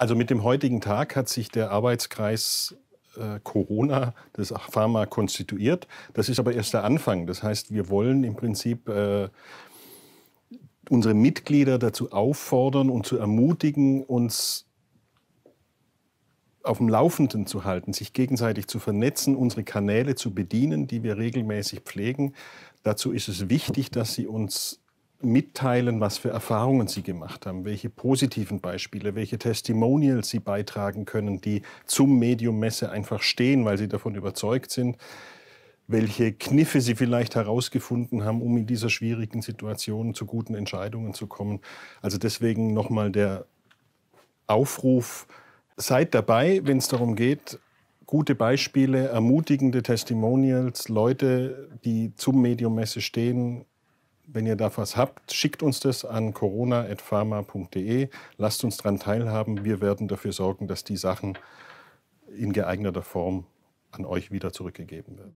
Also mit dem heutigen Tag hat sich der Arbeitskreis äh, Corona des Pharma konstituiert. Das ist aber erst der Anfang. Das heißt, wir wollen im Prinzip äh, unsere Mitglieder dazu auffordern und zu ermutigen, uns auf dem Laufenden zu halten, sich gegenseitig zu vernetzen, unsere Kanäle zu bedienen, die wir regelmäßig pflegen. Dazu ist es wichtig, dass sie uns mitteilen, was für Erfahrungen sie gemacht haben, welche positiven Beispiele, welche Testimonials sie beitragen können, die zum Medium Messe einfach stehen, weil sie davon überzeugt sind, welche Kniffe sie vielleicht herausgefunden haben, um in dieser schwierigen Situation zu guten Entscheidungen zu kommen. Also deswegen nochmal der Aufruf, seid dabei, wenn es darum geht, gute Beispiele, ermutigende Testimonials, Leute, die zum Medium Messe stehen, wenn ihr da was habt, schickt uns das an corona.pharma.de. Lasst uns daran teilhaben. Wir werden dafür sorgen, dass die Sachen in geeigneter Form an euch wieder zurückgegeben werden.